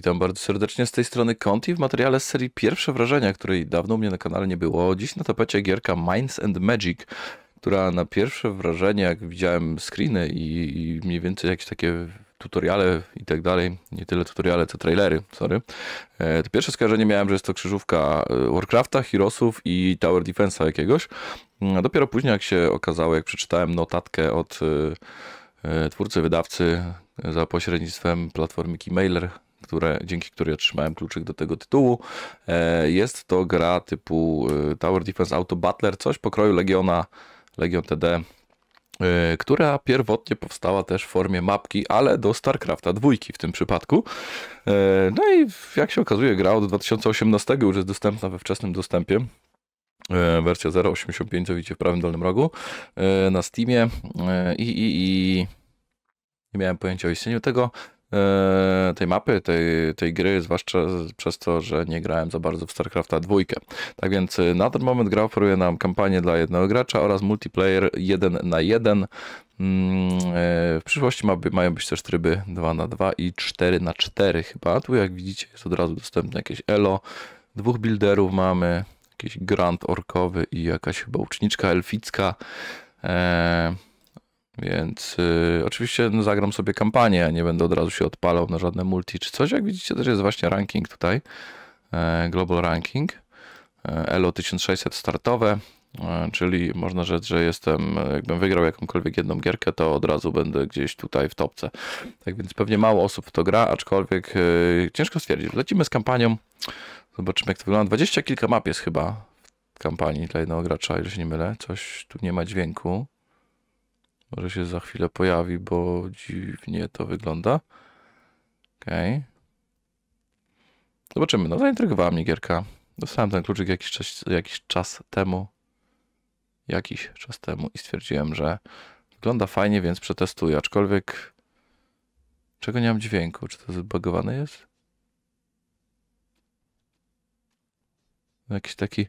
Witam bardzo serdecznie z tej strony Conti w materiale z serii Pierwsze Wrażenia, której dawno u mnie na kanale nie było. Dziś na tapecie gierka Minds and Magic, która na pierwsze wrażenie, jak widziałem screeny i, i mniej więcej jakieś takie tutoriale i tak dalej, nie tyle tutoriale, co trailery, sorry. E, to pierwsze skojarzenie miałem, że jest to krzyżówka e, Warcrafta, Heroesów i Tower Defense'a jakiegoś. Mm, a dopiero później, jak się okazało, jak przeczytałem notatkę od e, twórcy, wydawcy za pośrednictwem platformy Keymailer, które, dzięki której otrzymałem kluczyk do tego tytułu. E, jest to gra typu e, Tower Defense Auto Butler, coś pokroju Legiona, Legion TD, e, która pierwotnie powstała też w formie mapki, ale do StarCrafta dwójki w tym przypadku. No i jak się okazuje, gra od 2018 już jest dostępna we wczesnym dostępie. Wersja 0.85, co widzicie w prawym dolnym rogu na Steamie i, i, i nie miałem pojęcia o istnieniu tego. E, tej mapy, tej, tej gry, zwłaszcza przez to, że nie grałem za bardzo w StarCrafta 2. Tak więc e, na ten moment gra oferuje nam kampanię dla jednego gracza oraz multiplayer 1 na 1. Mm, e, w przyszłości ma, mają być też tryby 2 na 2 i 4 na 4 chyba. Tu jak widzicie jest od razu dostępne jakieś elo. Dwóch builderów mamy, jakiś grand orkowy i jakaś chyba uczniczka elficka. Eee, więc y, oczywiście no, zagram sobie kampanię, nie będę od razu się odpalał na żadne multi czy coś. Jak widzicie, też jest właśnie ranking tutaj, e, Global Ranking, e, Elo 1600 startowe, e, czyli można rzec, że jestem, e, jakbym wygrał jakąkolwiek jedną gierkę, to od razu będę gdzieś tutaj w topce. Tak więc pewnie mało osób w to gra, aczkolwiek e, ciężko stwierdzić. Lecimy z kampanią, zobaczymy jak to wygląda. 20 kilka map jest chyba w kampanii dla jednego gracza, jeżeli się nie mylę. Coś tu nie ma dźwięku. Może się za chwilę pojawi, bo dziwnie to wygląda. Okej. Okay. Zobaczymy. No zaintrygowała mnie gierka. Dostałem ten kluczyk jakiś czas, jakiś czas temu. Jakiś czas temu i stwierdziłem, że wygląda fajnie, więc przetestuję. Aczkolwiek czego nie mam dźwięku? Czy to zbagowane jest? Jakiś taki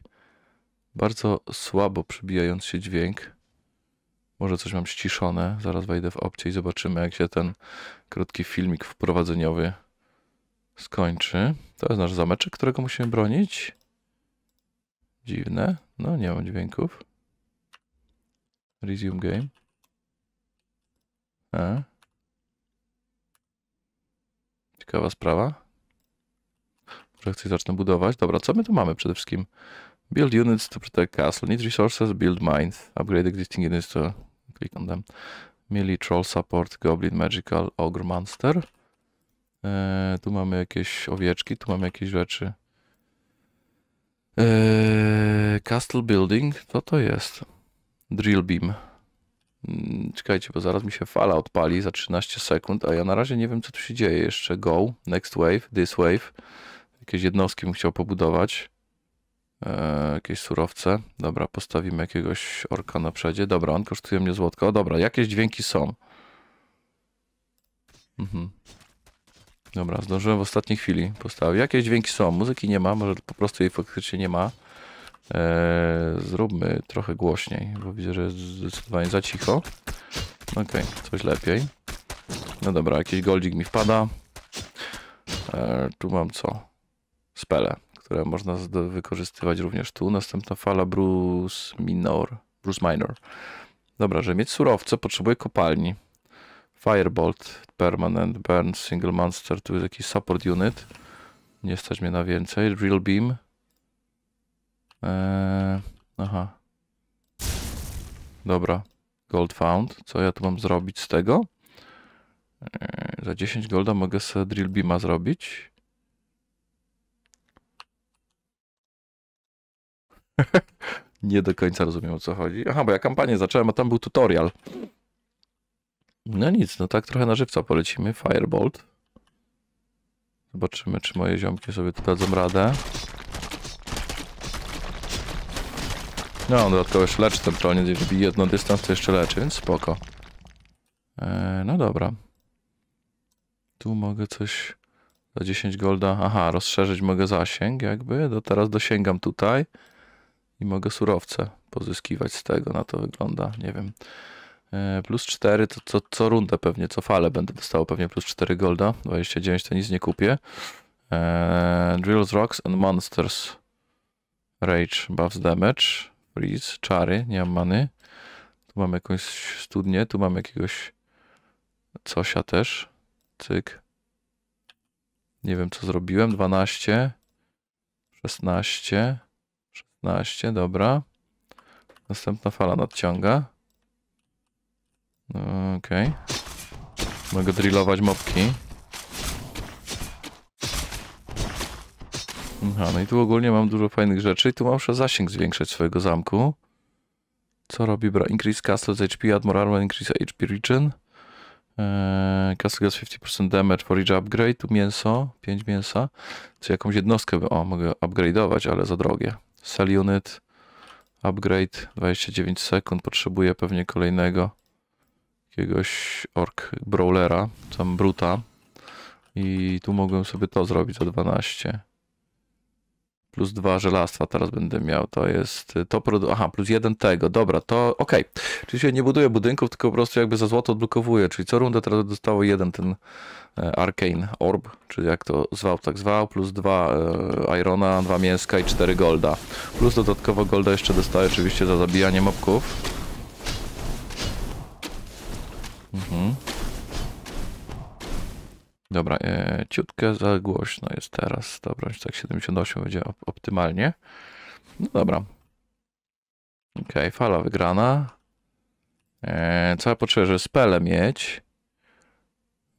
bardzo słabo przybijający się dźwięk. Może coś mam ściszone. Zaraz wejdę w opcję i zobaczymy, jak się ten krótki filmik wprowadzeniowy skończy. To jest nasz zameczek, którego musimy bronić. Dziwne. No, nie mam dźwięków. Resume game. E. Ciekawa sprawa. Może chcę zacząć budować. Dobra, co my tu mamy przede wszystkim? Build units to protect castle. Need resources, build mines. Upgrade existing units to click on them. Melee, troll support, goblin, magical, ogre, monster. Eee, tu mamy jakieś owieczki, tu mamy jakieś rzeczy. Eee, castle building, co to jest? Drill beam. Mm, czekajcie, bo zaraz mi się fala odpali za 13 sekund, a ja na razie nie wiem, co tu się dzieje. Jeszcze go, next wave, this wave. Jakieś jednostki bym chciał pobudować. E, jakieś surowce. Dobra, postawimy jakiegoś orka na przodzie. Dobra, on kosztuje mnie złotko. Dobra, jakieś dźwięki są. Mhm. Dobra, zdążyłem w ostatniej chwili postawić. Jakieś dźwięki są, muzyki nie ma, może po prostu jej faktycznie nie ma. Eee, zróbmy trochę głośniej, bo widzę, że jest zdecydowanie za cicho. Okej, okay, coś lepiej. No dobra, jakiś goldzik mi wpada. Eee, tu mam co? Spele które można wykorzystywać również tu. Następna fala Bruce Minor. Bruce Minor. Dobra, żeby mieć surowce, potrzebuję kopalni. Firebolt, Permanent, Burn, Single Monster, tu jest jakiś support unit. Nie stać mnie na więcej. Real Beam. Eee, aha. Dobra. Gold Found. Co ja tu mam zrobić z tego? Eee, za 10 golda mogę sobie Drill Beama zrobić. nie do końca rozumiem o co chodzi. Aha, bo ja kampanię zacząłem, a tam był tutorial. No nic, no tak trochę na żywca polecimy. Firebolt. Zobaczymy, czy moje ziomki sobie tu dadzą radę. No, on dodatkowo jeszcze leczy ten tronie, jeżeli jedno dystans, to jeszcze leczy, więc spoko. Eee, no dobra. Tu mogę coś za 10 golda. Aha, rozszerzyć mogę zasięg jakby. Do, teraz dosięgam tutaj i mogę surowce pozyskiwać z tego. Na to wygląda, nie wiem. E, plus 4 to co, co rundę pewnie, co falę będę dostał pewnie plus 4 golda. 29 to nic nie kupię. E, drills, Rocks and Monsters. Rage, buffs damage, freeze, czary, nie mam many. Tu mam jakąś studnię, tu mam jakiegoś cosia też. Cyk. Nie wiem co zrobiłem. 12, 16, 15, dobra. Następna fala nadciąga. Okej. Okay. Mogę drillować mopki. Aha, no i tu ogólnie mam dużo fajnych rzeczy. I tu muszę zasięg zwiększać swojego zamku. Co robi bra? Increase castles HP, Admiral Increase HP Region. Eee, castle has 50% damage for each upgrade. Tu mięso, 5 mięsa. Co jakąś jednostkę, o, mogę upgrade'ować, ale za drogie. Sell unit. Upgrade. 29 sekund. Potrzebuję pewnie kolejnego jakiegoś ork brawlera, tam bruta. I tu mogłem sobie to zrobić za 12 plus dwa żelastwa teraz będę miał, to jest to aha, plus jeden tego, dobra, to ok. Czyli się nie buduję budynków, tylko po prostu jakby za złoto odblokowuję. czyli co rundę teraz dostało jeden ten e, Arcane Orb, czyli jak to zwał, tak zwał, plus dwa e, Irona, dwa mięska i cztery golda. Plus dodatkowo golda jeszcze dostaję oczywiście za zabijanie mobków. Mhm. Dobra, e, ciutkę za głośno jest teraz. Dobra, tak 78 będzie op optymalnie. No dobra. ok fala wygrana. E, co ja potrzebuję, żeby spele mieć?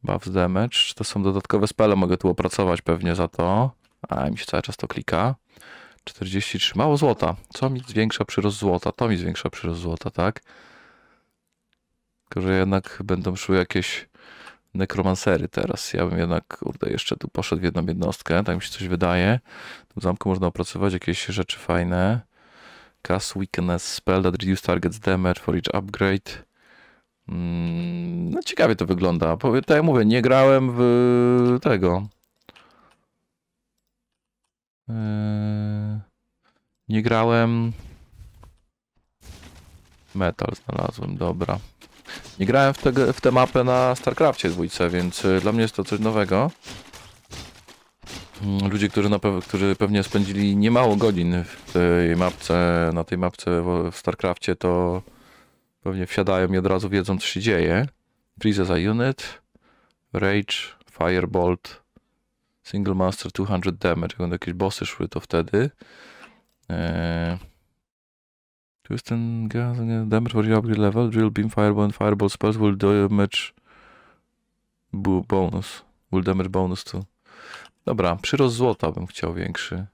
Buff damage. To są dodatkowe spele, mogę tu opracować pewnie za to. A, mi się cały czas to klika. 43, mało złota. Co mi zwiększa przyrost złota? To mi zwiększa przyrost złota, tak? Tylko, że jednak będą szły jakieś nekromancery teraz. Ja bym jednak, kurde, jeszcze tu poszedł w jedną jednostkę, tak mi się coś wydaje. W zamku można opracować jakieś rzeczy fajne. Cast weakness spell that reduce targets damage for each upgrade. Mm, no ciekawie to wygląda. Tak jak mówię, nie grałem w tego. Yy, nie grałem... Metal znalazłem, dobra. Nie grałem w, te, w tę mapę na StarCraftie dwójce, więc y, dla mnie jest to coś nowego. Mm, ludzie, którzy, na pe którzy pewnie spędzili niemało godzin w tej mapce, na tej mapce w StarCraftie, to pewnie wsiadają i od razu wiedzą, co się dzieje. Freeze za unit, Rage, Firebolt, Single Master 200 damage. Jak jakieś bossy szły, to wtedy. Eee Twist and gas and damage for your upgrade level. Drill beam, fireball and fireball spells will damage bonus. Will damage bonus to. Dobra, przyrost złota bym chciał większy.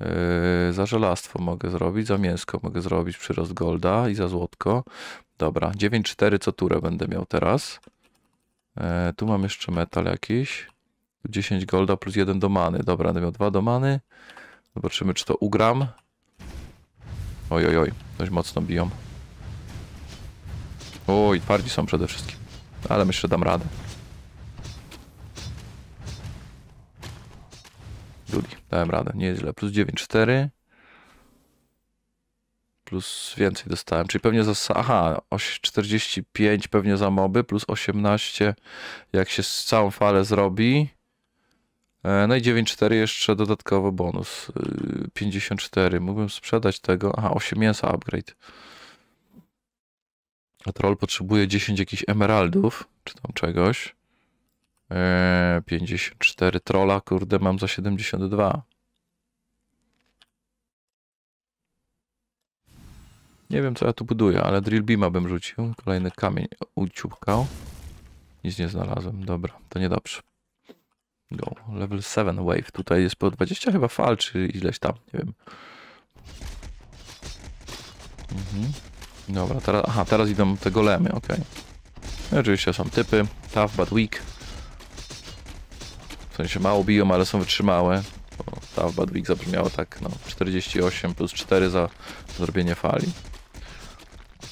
Yy, za żelastwo mogę zrobić, za mięsko mogę zrobić przyrost golda i za złotko. Dobra, 9,4 co turę będę miał teraz. Yy, tu mam jeszcze metal jakiś. 10 golda plus 1 domany. Dobra, będę miał 2 domany. Zobaczymy, czy to ugram. Oj, oj, oj. Dość mocno biją. Oj, twardzi są przede wszystkim. Ale myślę, że dam radę. Duli, dałem radę. Nieźle. Plus 9, 4. Plus więcej dostałem. Czyli pewnie za... Aha, 45 pewnie za moby. Plus 18 jak się z całą falę zrobi. E, no i 9,4 jeszcze dodatkowo bonus. 54. E, Mógłbym sprzedać tego. Aha, 8 mięsa upgrade. A troll potrzebuje 10 jakichś emeraldów, czy tam czegoś. 54 e, trola, kurde, mam za 72. Nie wiem, co ja tu buduję, ale drill beama bym rzucił. Kolejny kamień uciupkał. Nic nie znalazłem. Dobra, to niedobrze go. Level 7 wave. Tutaj jest po 20 chyba fal, czy ileś tam, nie wiem. Mhm. Dobra, teraz, aha, teraz idą te golemy, ok. No, oczywiście są typy, tough but weak. W sensie mało biją, ale są wytrzymałe. Bo tough but weak zabrzmiało tak, no, 48 plus 4 za zrobienie fali.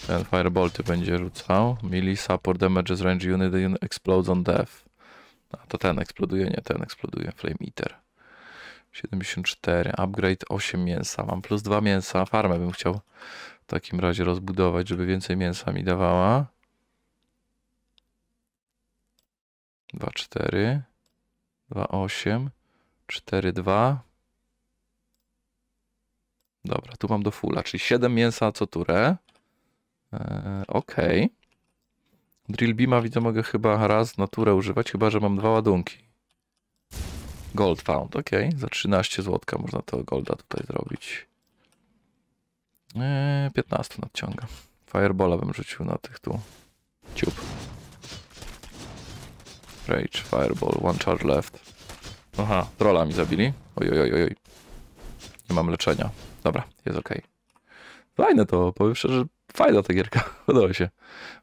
Ten firebolty będzie rzucał. Melee support damages range unit explodes on death. A to ten eksploduje, nie ten eksploduje. Flame Eater. 74, upgrade 8 mięsa. Mam plus 2 mięsa. Farmę bym chciał w takim razie rozbudować, żeby więcej mięsa mi dawała. 2, 4, 2, 8, 4, 2. Dobra, tu mam do fula, czyli 7 mięsa co turę. Eee, Okej. Okay. Drill Beama widzę, mogę chyba raz naturę używać, chyba że mam dwa ładunki. Gold found, ok. Za 13 zł można to golda tutaj zrobić. Eee, 15 nadciąga. Fireballa bym rzucił na tych tu. Ciup. Rage, fireball, one charge left. Aha, trolla mi zabili. Oj, oj, oj, oj. Nie mam leczenia. Dobra, jest ok. Fajne to, powiem szczerze, Fajna ta gierka, podoba się.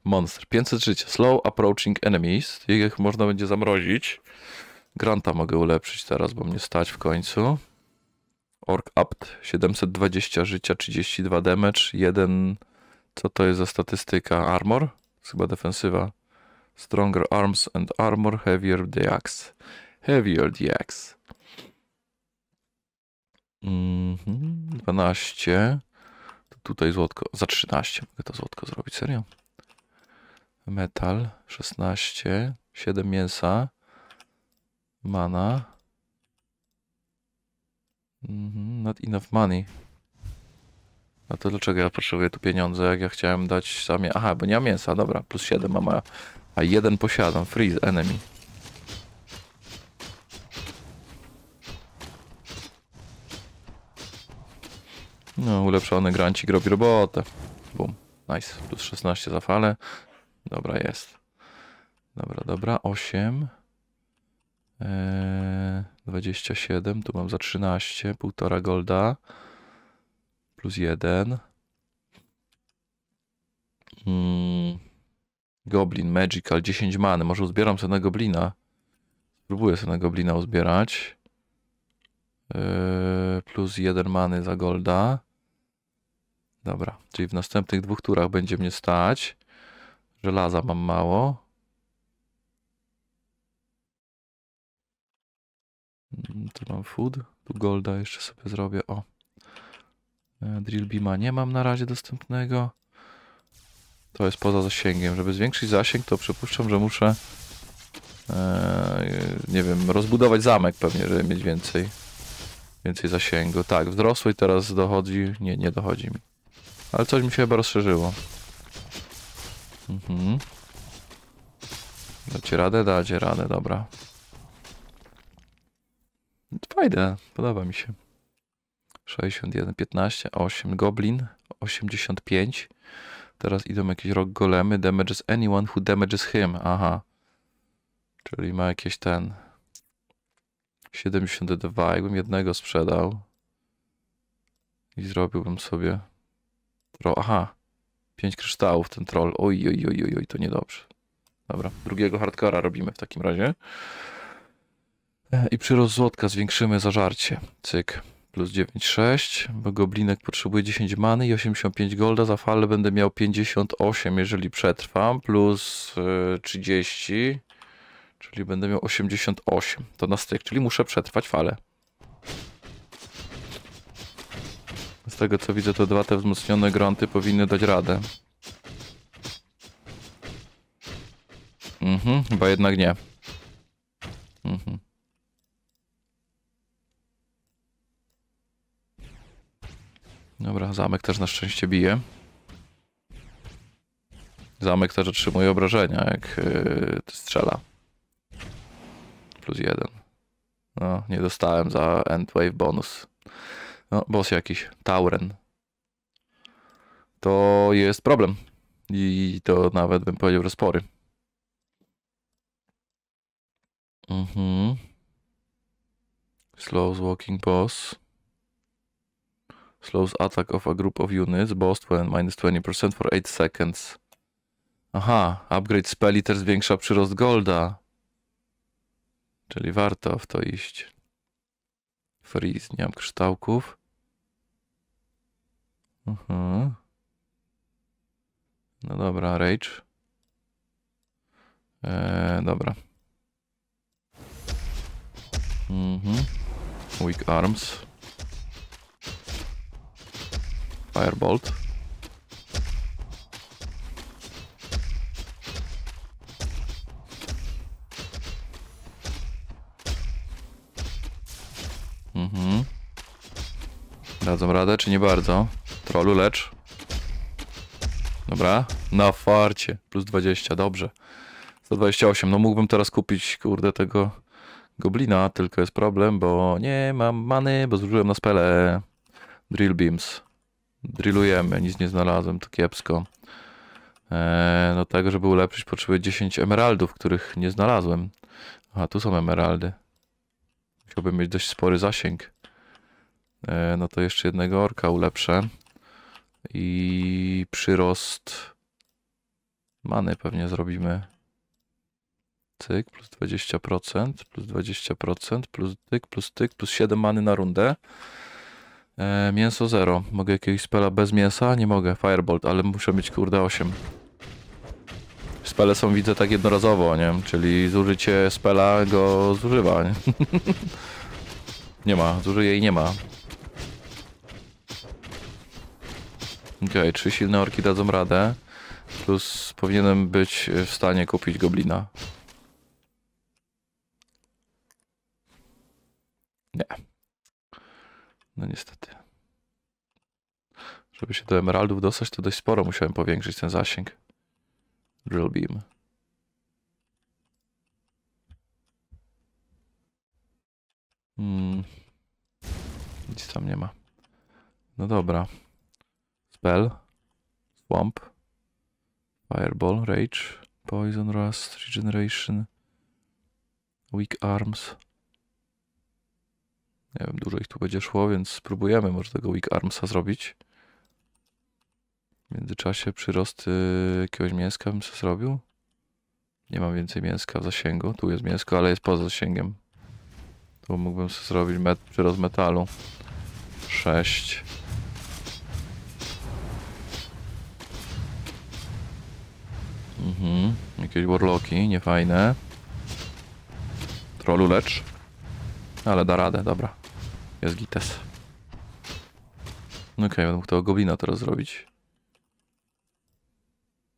Monster. 500 życia. Slow approaching enemies. Ich można będzie zamrozić. Granta mogę ulepszyć teraz, bo mnie stać w końcu. Ork apt. 720 życia, 32 damage. 1... Co to jest za statystyka? Armor? Chyba defensywa. Stronger arms and armor, heavier the axe. Heavier the axe. Mm -hmm. 12. Tutaj złotko. Za 13 mogę to złotko zrobić, serio? Metal 16, 7 mięsa, mana. Mhm, not enough money. No to dlaczego ja potrzebuję tu pieniądze, jak ja chciałem dać samie... Aha, bo nie ma mięsa, dobra, plus 7 mam, a jeden posiadam, freeze enemy. No, ulepszony grancik robi robotę. Bum. Nice. Plus 16 za falę. Dobra, jest. Dobra, dobra. 8. 27. Eee, tu mam za 13. Półtora golda. Plus 1. Hmm. Goblin, Magical, 10 many. Może uzbieram sobie goblina. Spróbuję sobie goblina uzbierać. Yy, plus 1 many za golda. Dobra, czyli w następnych dwóch turach będzie mnie stać. Żelaza mam mało. Mm, tu mam food, tu golda jeszcze sobie zrobię, o. E, drill beama nie mam na razie dostępnego. To jest poza zasięgiem. Żeby zwiększyć zasięg, to przypuszczam, że muszę e, nie wiem, rozbudować zamek pewnie, żeby mieć więcej, więcej zasięgu. Tak, i teraz dochodzi, nie, nie dochodzi mi. Ale coś mi się chyba rozszerzyło. Mhm. Dacie radę? Dacie radę, dobra. Fajne, podoba mi się. 61, 15, 8, Goblin, 85. Teraz idą jakieś rock golemy. Damages anyone who damages him. Aha. Czyli ma jakieś ten... 72, jakbym jednego sprzedał i zrobiłbym sobie Troll, aha. Pięć kryształów ten troll. Oj, oj, oj, oj, oj, to niedobrze. Dobra, drugiego hardcora robimy w takim razie. E, I przyrost złotka zwiększymy zażarcie. Cyk. Plus 9,6, bo goblinek potrzebuje 10 many i 85 golda. Za falę będę miał 58, jeżeli przetrwam. Plus 30, e, czyli będę miał 88. To na styk, czyli muszę przetrwać falę z tego co widzę, to dwa te wzmocnione granty powinny dać radę. Mhm, chyba jednak nie. Mhm. Dobra, zamek też na szczęście bije. Zamek też otrzymuje obrażenia, jak yy, strzela. Plus jeden. No, nie dostałem za Endwave bonus no, boss jakiś, Tauren, to jest problem. I to nawet bym powiedział, że spory. Mhm. Slows walking boss. Slows attack of a group of units. Boss when minus 20% for 8 seconds. Aha, upgrade speli też zwiększa przyrost golda. Czyli warto w to iść. Freeze, nie mam kryształków. Aha. Mhm. No dobra, Rage. Eee, dobra. Mhm. Weak Arms. Firebolt. Mhm. Dadzą radę, czy nie bardzo? Trolu, lecz. Dobra, na farcie. Plus 20, dobrze. 128, no mógłbym teraz kupić, kurde, tego goblina, tylko jest problem, bo nie mam many, bo zużyłem na spele. Drill beams. Drillujemy, nic nie znalazłem, to kiepsko. Eee, no tak, żeby ulepszyć, potrzebuję 10 emeraldów, których nie znalazłem. A tu są emeraldy. Musiałbym mieć dość spory zasięg. Eee, no to jeszcze jednego orka ulepszę i przyrost many pewnie zrobimy. Tyk, plus 20%, plus 20%, plus tyk, plus tyk, plus 7 many na rundę. E, mięso 0. Mogę jakiegoś spela bez mięsa? Nie mogę. Firebolt, ale muszę mieć kurde 8. Spele są widzę tak jednorazowo, nie? Czyli zużycie spela go zużywa, nie? nie ma, zużyje i nie ma. Okej, okay, trzy silne orki dadzą radę. Plus powinienem być w stanie kupić goblina. Nie. No niestety. Żeby się do emeraldów dostać, to dość sporo musiałem powiększyć ten zasięg. Drill beam. Hmm. Nic tam nie ma. No dobra. Spell, Swamp, Fireball, Rage, Poison, Rust, Regeneration, Weak Arms. Nie wiem, dużo ich tu będzie szło, więc spróbujemy może tego Weak Armsa zrobić. W międzyczasie przyrost jakiegoś mięska bym sobie zrobił. Nie mam więcej mięska w zasięgu. Tu jest mięsko, ale jest poza zasięgiem. Tu mógłbym sobie zrobić met przyrost metalu. 6. Mhm. Jakieś warlocki, niefajne. Trollu lecz. Ale da radę, dobra. Jest gites. No okej, okay, będę mógł tego goblina teraz zrobić.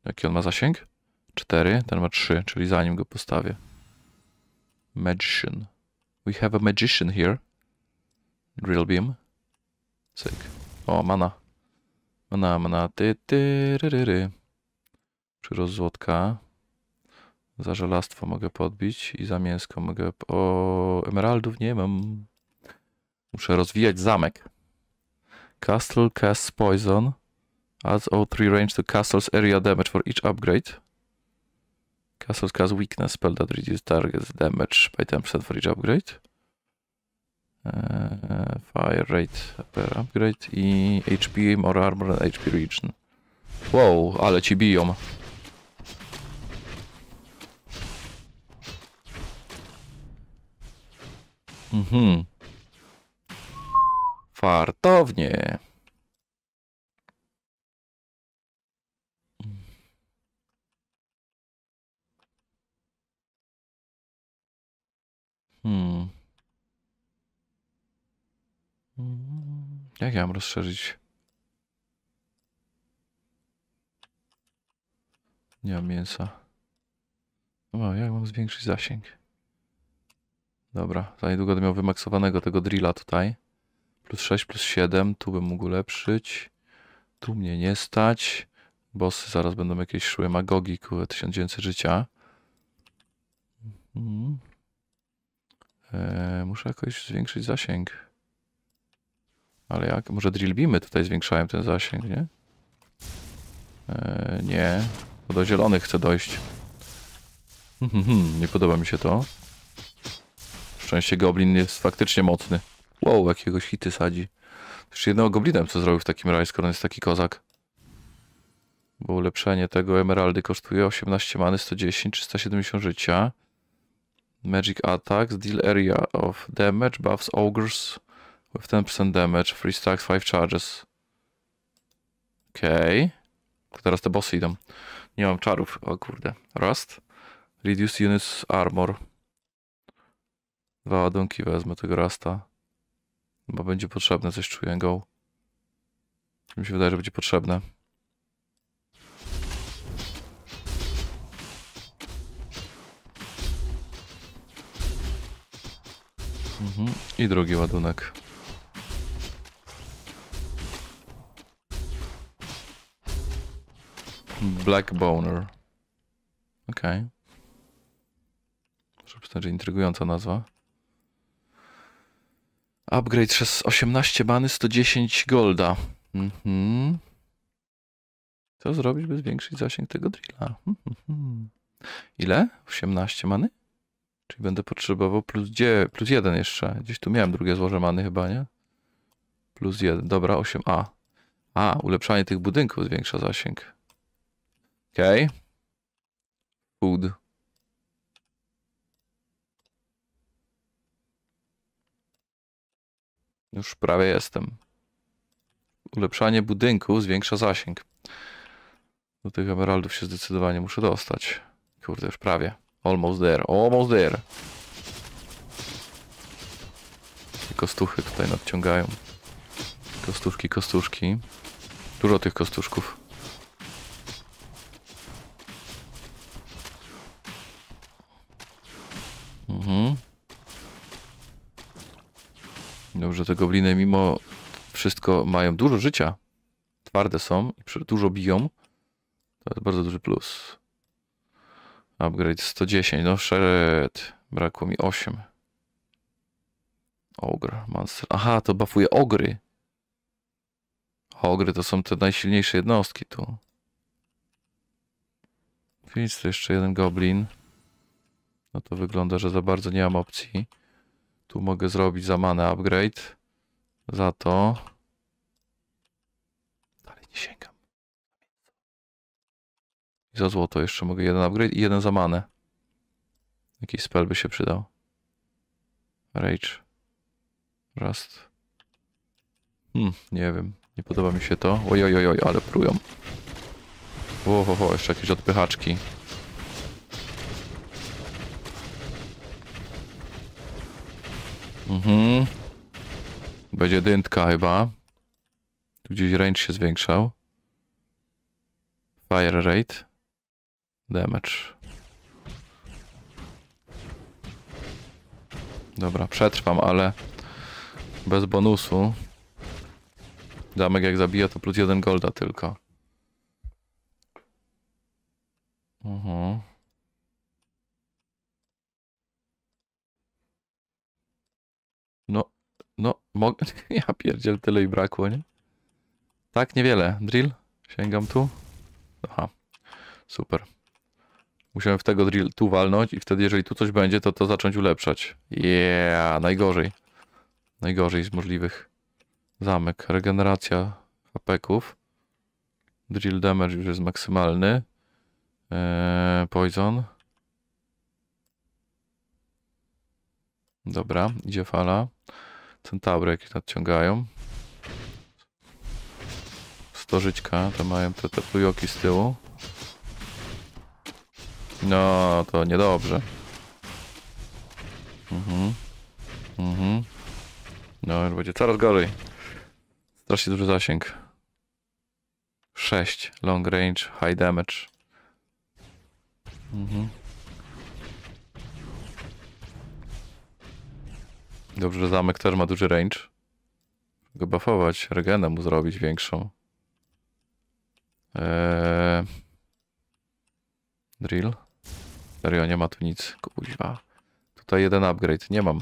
Jaki on ma zasięg? 4, ten ma 3, czyli zanim go postawię. Magician. We have a magician here. Drill beam. Cyk. O, mana. Mana, mana, ty, ty, ry, ry, ry czy rozzłotka. Za żelastwo mogę podbić i za mięsko mogę... O, emeraldów nie mam. Muszę rozwijać zamek. Castle casts poison. Adds all three range to castle's area damage for each upgrade. Castle casts weakness spell that reduces target's damage by 10% for each upgrade. Uh, fire rate per upgrade i HP more armor and HP region. Wow, ale ci biją. Mhm. Fartownie. Hmm. Jak ja mam rozszerzyć? Nie mam mięsa. O, no, jak mam zwiększyć zasięg? Dobra, za niedługo będę miał wymaksowanego tego drilla tutaj. Plus 6, plus 7, tu bym mógł lepszyć. Tu mnie nie stać. Bossy zaraz będą jakieś szły magogi, kurde, 1900 życia. Mhm. Eee, muszę jakoś zwiększyć zasięg. Ale jak? Może drill beamy tutaj zwiększają ten zasięg, nie? Eee, nie, bo do zielonych chcę dojść. Mhm, mhm, nie podoba mi się to szczęście goblin jest faktycznie mocny. Wow, jakiegoś hity sadzi. Jeszcze jednego goblinem co zrobił w takim razie, skoro on jest taki kozak. Bo ulepszenie tego emeraldy kosztuje 18 many, 110, 370 życia. Magic attacks, deal area of damage, buffs ogres with 10% damage, free stacks, 5 charges. Okej. Okay. Teraz te bossy idą. Nie mam czarów. O kurde. Rust. Reduce units armor. Dwa ładunki wezmę tego rasta. Bo będzie potrzebne, coś czuję, go. Mi się wydaje, że będzie potrzebne. Mhm. I drugi ładunek. Black Boner. Okej. Okay. Może intrygująca nazwa. Upgrade przez 18 many 110 golda. Mhm. Co zrobić, by zwiększyć zasięg tego drilla? Mhm. Ile? 18 many? Czyli będę potrzebował plus, jeden plus jeszcze. Gdzieś tu miałem drugie złoże many chyba, nie? Plus jeden. Dobra, 8a. A, ulepszanie tych budynków zwiększa zasięg. Okej. Okay. Food. Już prawie jestem. Ulepszanie budynku zwiększa zasięg. Do tych emeraldów się zdecydowanie muszę dostać. Kurde, już prawie. Almost there, almost there. Kostuchy tutaj nadciągają. Kostuszki, kostuszki. Dużo tych kostuszków. Mhm. Dobrze, te gobliny mimo wszystko mają dużo życia. Twarde są i dużo biją. To jest bardzo duży plus. Upgrade 110. No szeret. Brakło mi 8. Ogr, monster. Aha, to bafuje ogry. Ogry to są te najsilniejsze jednostki tu. Więc to jeszcze jeden goblin. No to wygląda, że za bardzo nie mam opcji. Tu mogę zrobić za manę upgrade. Za to. Dalej nie sięgam. I za złoto jeszcze mogę jeden upgrade i jeden za manę. Jakiś spell by się przydał. Rage. Rust. Hmm, nie wiem. Nie podoba mi się to. Ojojojoj, ale prują. Ohoho, jeszcze jakieś odpychaczki. Mhm. Będzie dętka chyba. Tu gdzieś range się zwiększał. Fire rate. Damage. Dobra, przetrwam, ale bez bonusu. Damek jak zabija to plus jeden golda tylko. Mhm. No, mogę... ja pierdziel, tyle i brakło, nie? Tak, niewiele. Drill? Sięgam tu? Aha, super. Musimy w tego drill tu walnąć i wtedy, jeżeli tu coś będzie, to to zacząć ulepszać. Yeah, najgorzej. Najgorzej z możliwych. Zamek, regeneracja apeków. Drill damage już jest maksymalny. Eee, poison. Dobra, idzie fala centaury jakieś nadciągają. Stożyczka, to mają te, te plujoki z tyłu. No, to niedobrze. Mhm. Mhm. No, już będzie coraz gorzej. Strasznie duży zasięg. 6. Long range, high damage. Mhm. Dobrze, że zamek też ma duży range. Go buffować, regenę mu zrobić większą. Eee... Drill? Serio, nie ma tu nic. Kuźwa. Tutaj jeden upgrade. Nie mam.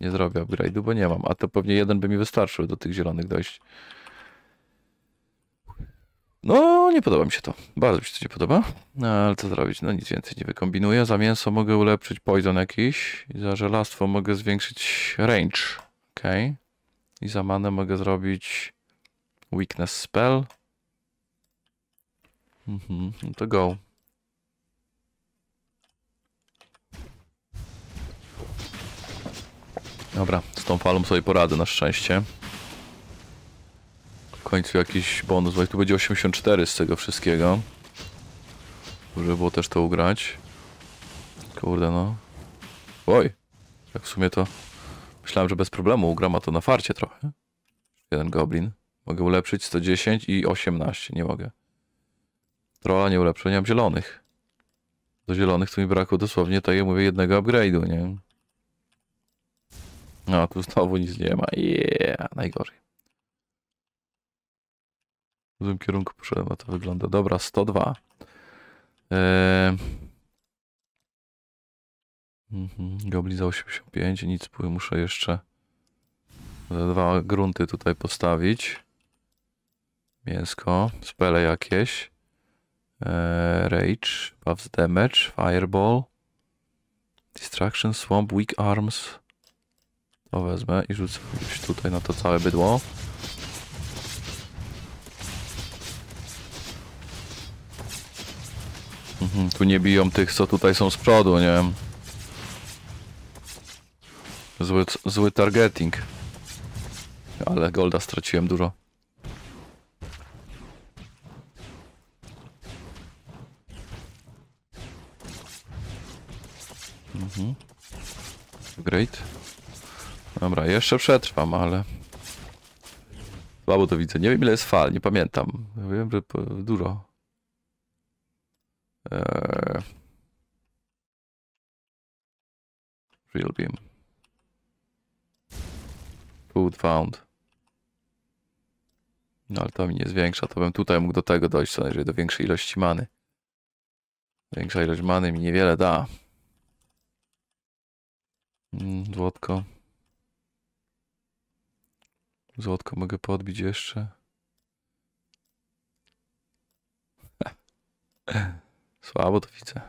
Nie zrobię upgrade'u, bo nie mam. A to pewnie jeden by mi wystarczył do tych zielonych dojść. No, nie podoba mi się to. Bardzo mi się to nie podoba. No, ale co zrobić? No nic więcej nie wykombinuję. Za mięso mogę ulepszyć poison jakiś. I za żelastwo mogę zwiększyć range. ok? I za manę mogę zrobić weakness spell. Mhm, no to go. Dobra, z tą falą sobie poradzę na szczęście końcu jakiś bonus, bo tu będzie 84 z tego wszystkiego. Żeby było też to ugrać. Kurde no. Oj! Jak w sumie to... Myślałem, że bez problemu ugrama to na farcie trochę. Jeden goblin. Mogę ulepszyć 110 i 18. Nie mogę. Trolla nie ulepszę, nie mam zielonych. Do zielonych tu mi brakło dosłownie, tak jak mówię, jednego upgrade'u, nie? No, tu znowu nic nie ma. Yeah, najgorzej. W złym kierunku poszedłem, a to wygląda. Dobra, 102. Eee... Mhm, gobli za 85, nic, muszę jeszcze za dwa grunty tutaj postawić. Mięsko, spele jakieś. Eee, rage, Puffs Damage, Fireball. Distraction, Swamp, Weak Arms. To wezmę i rzucę gdzieś tutaj na to całe bydło. Mhm, tu nie biją tych, co tutaj są z przodu, nie? Zły, zły targeting. Ale golda straciłem dużo. Mhm. Great. Dobra, jeszcze przetrwam, ale... Słabo to widzę. Nie wiem ile jest fal, nie pamiętam. Wiem, że dużo. Uh, real beam. Food found. No ale to mi nie zwiększa, to bym tutaj mógł do tego dojść, co najwyżej do większej ilości many. Większa ilość many mi niewiele da. Mm, złotko. Złotko mogę podbić jeszcze. Słabo to widzę.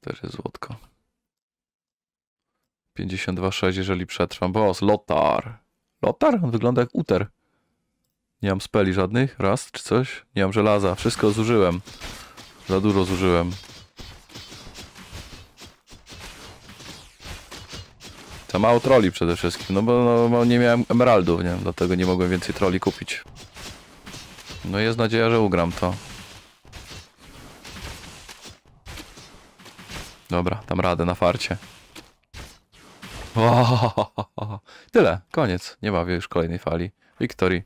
To też jest złotko. 52,6 jeżeli przetrwam. Boss, Lotar. Lotar? On wygląda jak uter. Nie mam speli żadnych? Raz czy coś? Nie mam żelaza. Wszystko zużyłem. Za dużo zużyłem. Za mało troli przede wszystkim, no bo no, nie miałem emeraldów, nie? Dlatego nie mogłem więcej troli kupić. No jest nadzieja, że ugram to. Dobra, tam radę na farcie. Ohohoho. Tyle, koniec. Nie bawię już kolejnej fali. Victory.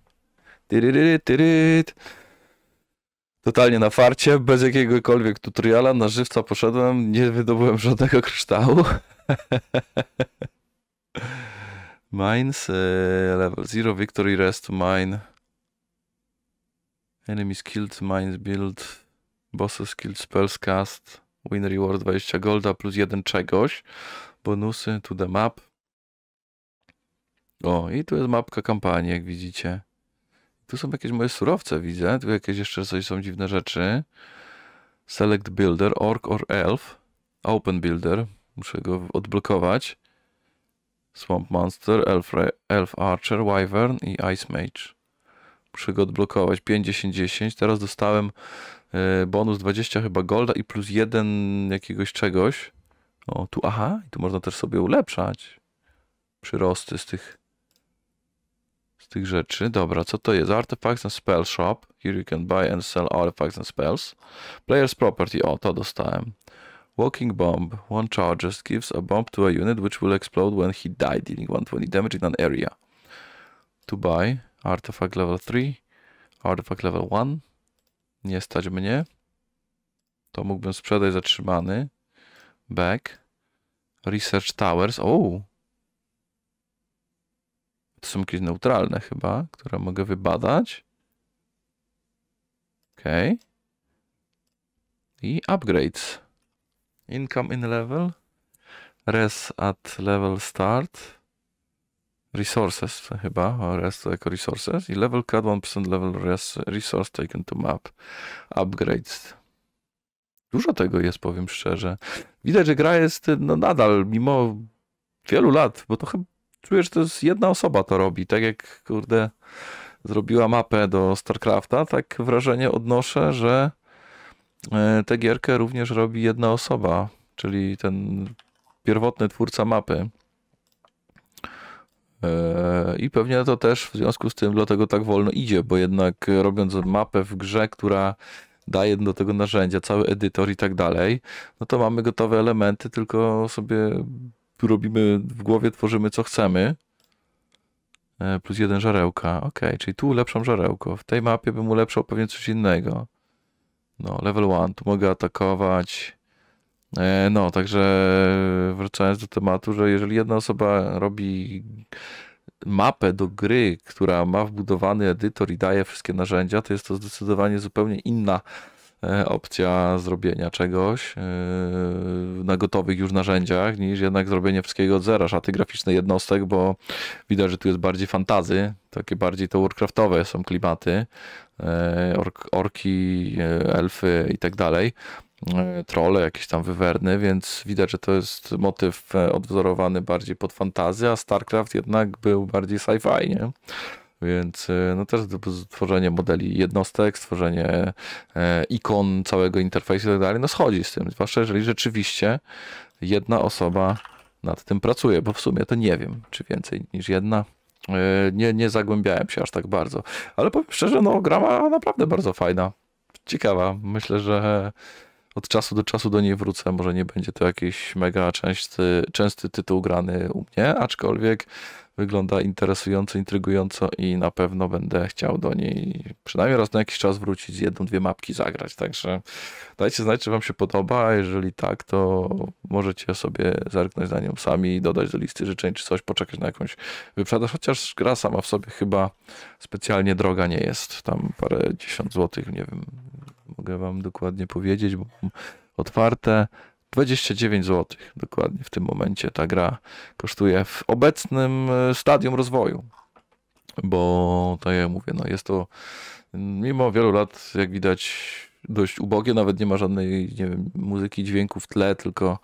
Totalnie na farcie, bez jakiegokolwiek tutoriala, na żywca poszedłem, nie wydobyłem żadnego kryształu. Mines, e, level 0, victory, rest, mine. Enemies killed, mines build, bosses killed, spells cast. Win reward 20 golda plus jeden czegoś. Bonusy to the map. O, i tu jest mapka kampanii, jak widzicie. Tu są jakieś moje surowce, widzę. Tu jakieś jeszcze coś są dziwne rzeczy. Select Builder, Orc or Elf. Open Builder. Muszę go odblokować. Swamp Monster, Elf, Elf Archer, Wyvern i Ice Mage. Muszę go odblokować. 5, 10, 10. Teraz dostałem E, bonus 20 chyba golda i plus jeden jakiegoś czegoś. O, tu aha, i tu można też sobie ulepszać przyrosty z tych z tych rzeczy. Dobra, co to jest? Artifacts and Spell Shop. Here you can buy and sell artifacts and spells. Player's Property. O, to dostałem. Walking Bomb. One charges gives a bomb to a unit which will explode when he die, dealing 120 damage in an area. To buy. Artifact level 3. Artifact level 1 nie stać mnie, to mógłbym sprzedać zatrzymany. Back. Research Towers. O! To są jakieś neutralne chyba, które mogę wybadać. OK. I upgrades. Income in level. Res at level start resources chyba, REST jako resources i level cut 1% level res, resource taken to map, upgrades. Dużo tego jest, powiem szczerze. Widać, że gra jest no, nadal, mimo wielu lat, bo to chyba czujesz, że to jest jedna osoba to robi, tak jak kurde zrobiła mapę do StarCrafta, tak wrażenie odnoszę, że e, tę gierkę również robi jedna osoba, czyli ten pierwotny twórca mapy. E, I pewnie to też w związku z tym dlatego tak wolno idzie, bo jednak e, robiąc mapę w grze, która daje do tego narzędzia, cały edytor i tak dalej, no to mamy gotowe elementy, tylko sobie robimy w głowie, tworzymy co chcemy. E, plus jeden żarełka. Ok, czyli tu ulepszam żarełko. W tej mapie bym ulepszał pewnie coś innego. No, level one, tu mogę atakować. E, no, także wracając do tematu, że jeżeli jedna osoba robi mapę do gry, która ma wbudowany edytor i daje wszystkie narzędzia, to jest to zdecydowanie zupełnie inna e, opcja zrobienia czegoś e, na gotowych już narzędziach, niż jednak zrobienie wszystkiego od zera, szaty graficzne jednostek, bo widać, że tu jest bardziej fantazy, takie bardziej to warcraftowe są klimaty, ork, orki, elfy i tak dalej. E, trole, jakieś tam wywerny, więc widać, że to jest motyw e, odwzorowany bardziej pod fantazję, a StarCraft jednak był bardziej sci-fi, nie? Więc e, no też stworzenie modeli jednostek, stworzenie ikon całego interfejsu i tak dalej, no schodzi z tym. Zwłaszcza jeżeli rzeczywiście jedna osoba nad tym pracuje, bo w sumie to nie wiem, czy więcej niż jedna. Nie, nie zagłębiałem się aż tak bardzo. Ale powiem szczerze, no gra ma naprawdę bardzo fajna. Ciekawa. Myślę, że od czasu do czasu do niej wrócę. Może nie będzie to jakiś mega częsty, częsty tytuł grany u mnie, aczkolwiek wygląda interesująco, intrygująco i na pewno będę chciał do niej przynajmniej raz na jakiś czas wrócić z jedną, dwie mapki zagrać. Także dajcie znać, czy Wam się podoba. Jeżeli tak, to możecie sobie zerknąć na nią sami, dodać do listy życzeń czy coś, poczekać na jakąś wyprzedaż. Chociaż gra sama w sobie chyba specjalnie droga nie jest. Tam parę dziesiąt złotych, nie wiem, Mogę wam dokładnie powiedzieć, bo otwarte. 29 zł dokładnie w tym momencie ta gra kosztuje w obecnym e, stadium rozwoju. Bo tak jak mówię, no jest to mimo wielu lat, jak widać, dość ubogie, nawet nie ma żadnej nie wiem, muzyki, dźwięku w tle, tylko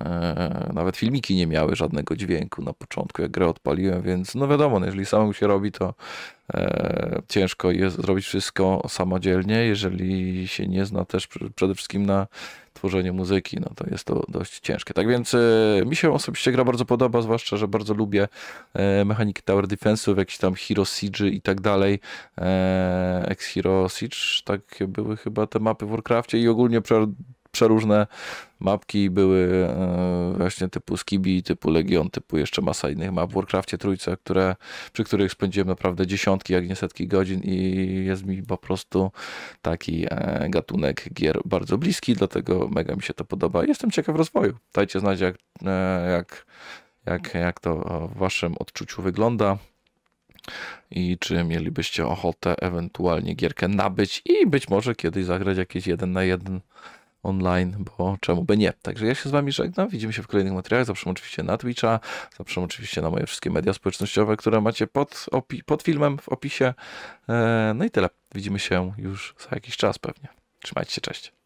e, nawet filmiki nie miały żadnego dźwięku na początku, jak grę odpaliłem, więc no wiadomo, no jeżeli samemu się robi, to E, ciężko jest zrobić wszystko samodzielnie, jeżeli się nie zna też przede wszystkim na tworzeniu muzyki, no to jest to dość ciężkie. Tak więc e, mi się osobiście gra bardzo podoba, zwłaszcza, że bardzo lubię e, mechaniki Tower Defense'ów, jakieś tam Hero Siege i tak dalej. Ex Hero Siege, takie były chyba te mapy w Warcraftie i ogólnie przeróżne mapki były e, właśnie typu Skibi, typu Legion, typu jeszcze masa innych map w Warcraftie Trójce, które, przy których spędziłem naprawdę dziesiątki, jak nie setki godzin i jest mi po prostu taki e, gatunek gier bardzo bliski, dlatego mega mi się to podoba. Jestem ciekaw rozwoju. Dajcie znać, jak, e, jak, jak, jak to w waszym odczuciu wygląda i czy mielibyście ochotę ewentualnie gierkę nabyć i być może kiedyś zagrać jakieś jeden na jeden online, bo czemu by nie. Także ja się z wami żegnam, widzimy się w kolejnych materiałach, zawsze oczywiście na Twitcha, zawsze oczywiście na moje wszystkie media społecznościowe, które macie pod, pod filmem, w opisie. E, no i tyle. Widzimy się już za jakiś czas pewnie. Trzymajcie się, cześć.